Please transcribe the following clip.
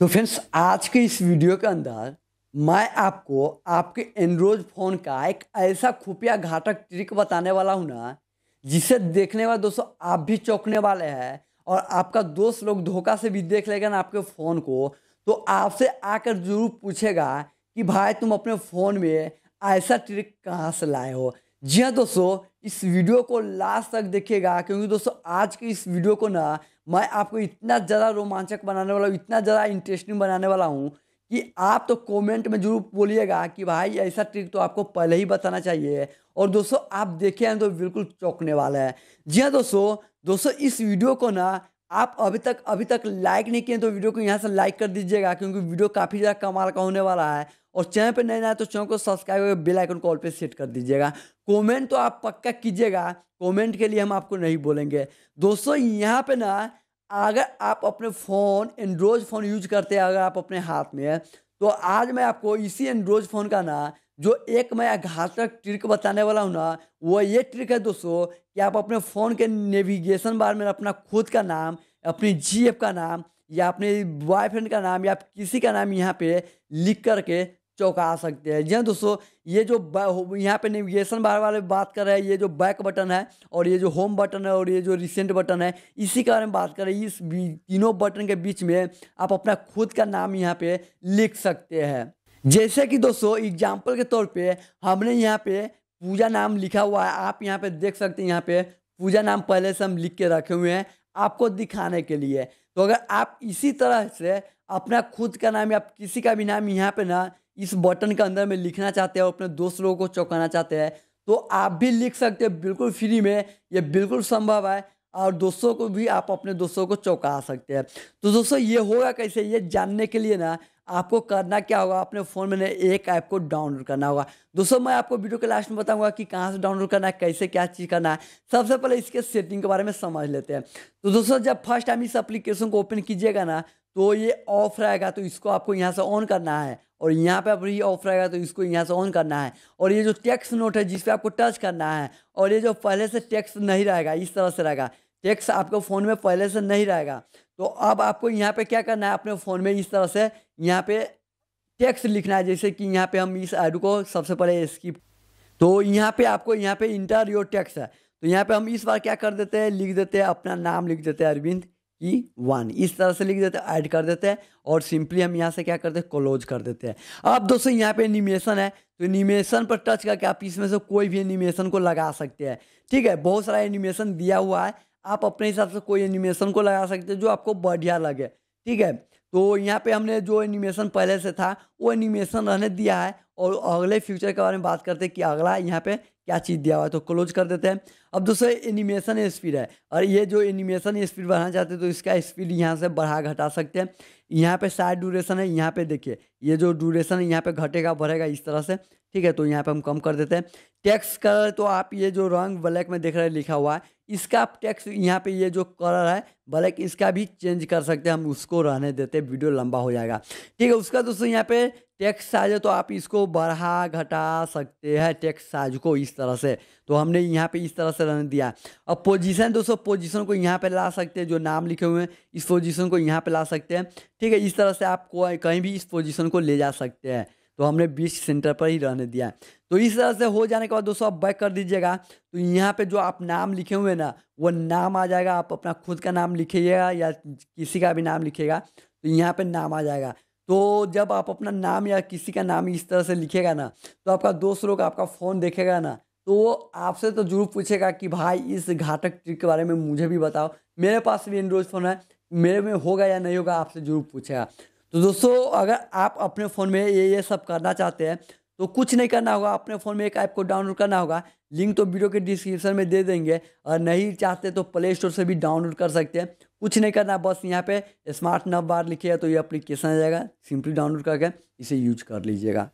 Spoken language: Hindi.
तो फ्रेंड्स आज के इस वीडियो के अंदर मैं आपको आपके एंड्रॉयड फ़ोन का एक ऐसा खुफिया घातक ट्रिक बताने वाला हूँ ना जिसे देखने वाले दोस्तों आप भी चौंकने वाले हैं और आपका दोस्त लोग धोखा से भी देख लेगा ना आपके फ़ोन को तो आपसे आकर जरूर पूछेगा कि भाई तुम अपने फ़ोन में ऐसा ट्रिक कहाँ से लाए हो जी हाँ दोस्तों इस वीडियो को लास्ट तक देखिएगा क्योंकि दोस्तों आज की इस वीडियो को ना मैं आपको इतना ज़्यादा रोमांचक बनाने वाला हूँ इतना ज़्यादा इंटरेस्टिंग बनाने वाला हूँ कि आप तो कमेंट में जरूर बोलिएगा कि भाई ऐसा ट्रिक तो आपको पहले ही बताना चाहिए और दोस्तों आप देखे हैं तो बिल्कुल चौंकने वाला है जी हाँ दोस्तों दोस्तों इस वीडियो को ना आप अभी तक अभी तक लाइक नहीं किए तो वीडियो को यहाँ से लाइक कर दीजिएगा क्योंकि वीडियो काफ़ी ज़्यादा कमाल का होने वाला है और चैनल पर नए आए तो चैनल को सब्सक्राइब करके बेल आइकन को ऑल पे सेट कर दीजिएगा कमेंट तो आप पक्का कीजिएगा कमेंट के लिए हम आपको नहीं बोलेंगे दोस्तों यहाँ पे ना अगर आप अपने फ़ोन एंड्रॉयड फ़ोन यूज करते हैं अगर आप अपने हाथ में तो आज मैं आपको इसी एंड्रॉयड फ़ोन का ना जो एक मैं घातक ट्रिक बताने वाला हूँ ना वो ये ट्रिक है दोस्तों कि आप अपने फ़ोन के नेविगेशन बार में अपना खुद का नाम अपनी जी का नाम या अपने बॉयफ्रेंड का नाम या किसी का नाम यहाँ पे लिख करके चौंका सकते हैं जी हाँ दोस्तों ये जो यहाँ पे नेविगेशन बार वाले बात कर रहे हैं ये जो बैक बटन है और ये जो होम बटन है और ये जो रिसेंट बटन है इसी के बारे में बात कर रहे हैं इस तीनों बटन के बीच में आप अपना खुद का नाम यहाँ पे लिख सकते हैं जैसे कि दोस्तों एग्जाम्पल के तौर पर हमने यहाँ पे पूजा नाम लिखा हुआ है आप यहाँ पे देख सकते हैं यहाँ पे पूजा नाम पहले से हम लिख के रखे हुए हैं आपको दिखाने के लिए तो अगर आप इसी तरह से अपना खुद का नाम या किसी का भी नाम यहाँ पे ना इस बटन के अंदर में लिखना चाहते हैं अपने दोस्त लोगों को चौंकाना चाहते हैं तो आप भी लिख सकते हैं बिल्कुल फ्री में ये बिल्कुल संभव है और दोस्तों को भी आप अपने दोस्तों को चौंका सकते हैं तो दोस्तों ये होगा कैसे ये जानने के लिए ना आपको करना क्या होगा अपने फ़ोन में एक ऐप को डाउनलोड करना होगा दोस्तों मैं आपको वीडियो के लास्ट में बताऊंगा कि कहाँ से डाउनलोड करना है कैसे क्या चीज़ करना है सबसे पहले इसके सेटिंग के बारे में समझ लेते हैं तो दोस्तों जब फर्स्ट टाइम इस अप्लीकेशन को ओपन कीजिएगा ना तो ये ऑफ रहेगा तो इसको आपको यहाँ से ऑन करना है और यहाँ पे अभी ऑफ रहेगा तो इसको यहाँ से ऑन करना है और ये जो टेक्स्ट नोट है जिस आपको टच करना है और ये जो पहले से टेक्स्ट नहीं रहेगा इस तरह से रहेगा टेक्स्ट आपके फ़ोन में पहले से नहीं रहेगा तो अब आपको यहाँ पे क्या करना है अपने फ़ोन में इस तरह से यहाँ पे टेक्स्ट लिखना है जैसे कि यहाँ पे हम इस एड को सबसे पहले स्किप तो यहाँ पे आपको यहाँ पे इंटर योर टेक्स्ट है तो यहाँ पे हम इस बार क्या कर देते हैं लिख देते हैं अपना नाम लिख देते हैं अरविंद की वन इस तरह से लिख देते ऐड कर देते हैं और सिंपली हम यहाँ से क्या करते हैं क्लोज कर देते हैं अब दोस्तों यहाँ पे एनिमेशन है तो एनिमेशन पर टच करके आप इसमें से कोई भी एनिमेशन को लगा सकते हैं ठीक है बहुत सारा एनिमेशन दिया हुआ है आप अपने हिसाब से कोई एनिमेशन को लगा सकते हो जो आपको बढ़िया लगे ठीक है तो यहाँ पे हमने जो एनिमेशन पहले से था वो एनिमेशन रहने दिया है और अगले फ्यूचर के बारे में बात करते हैं कि अगला यहाँ पे क्या चीज़ दिया हुआ है तो क्लोज कर देते हैं अब दोस्तों एनिमेशन स्पीड है और ये जो एनिमेशन स्पीड बढ़ाना चाहते हैं तो इसका स्पीड यहाँ से बढ़ा घटा सकते हैं यहाँ पे साइड ड्यूरेशन है यहाँ पे देखिए ये जो ड्यूरेशन है यहाँ पे घटेगा बढ़ेगा इस तरह से ठीक है तो यहाँ पे हम कम कर देते हैं टैक्स कलर तो आप ये जो रंग ब्लैक में देख रहे हैं लिखा हुआ है इसका आप टैक्स यहाँ पर ये जो कलर है ब्लैक इसका भी चेंज कर सकते हैं हम उसको रहने देते वीडियो लंबा हो जाएगा ठीक है उसका दोस्तों यहाँ पर टेक्स साइज है तो आप इसको बढ़ा घटा सकते हैं टेक्स साइज को इस तरह से तो हमने यहाँ पे इस तरह से रहने दिया अब पोजीशन दोस्तों पोजीशन को यहाँ पे ला सकते हैं जो नाम लिखे हुए हैं इस पोजीशन को यहाँ पे ला सकते हैं ठीक है इस तरह से आप कहीं भी इस पोजीशन को ले जा सकते हैं तो हमने बीच सेंटर पर ही रहने दिया तो इस तरह से हो जाने के बाद दोस्तों आप बैक कर दीजिएगा तो यहाँ पे जो आप नाम लिखे हुए ना वो नाम आ जाएगा आप अपना खुद का नाम लिखिएगा या किसी का भी नाम लिखिएगा तो यहाँ पे नाम आ जाएगा तो जब आप अपना नाम या किसी का नाम इस तरह से लिखेगा ना तो आपका दोस्त लोग आपका फ़ोन देखेगा ना तो वो आपसे तो जरूर पूछेगा कि भाई इस घातक ट्रिक के बारे में मुझे भी बताओ मेरे पास भी एंड्रॉइड फ़ोन है मेरे में होगा या नहीं होगा आपसे जरूर पूछेगा तो दोस्तों अगर आप अपने फ़ोन में ये ये सब करना चाहते हैं तो कुछ नहीं करना होगा अपने फ़ोन में एक ऐप को डाउनलोड करना होगा लिंक तो वीडियो के डिस्क्रिप्शन में दे देंगे और नहीं चाहते तो प्ले स्टोर से भी डाउनलोड कर सकते हैं कुछ नहीं करना बस यहाँ पे स्मार्ट नव बार लिखिए तो ये अप्लीकेशन आ जाएगा सिंपली डाउनलोड करके इसे यूज कर लीजिएगा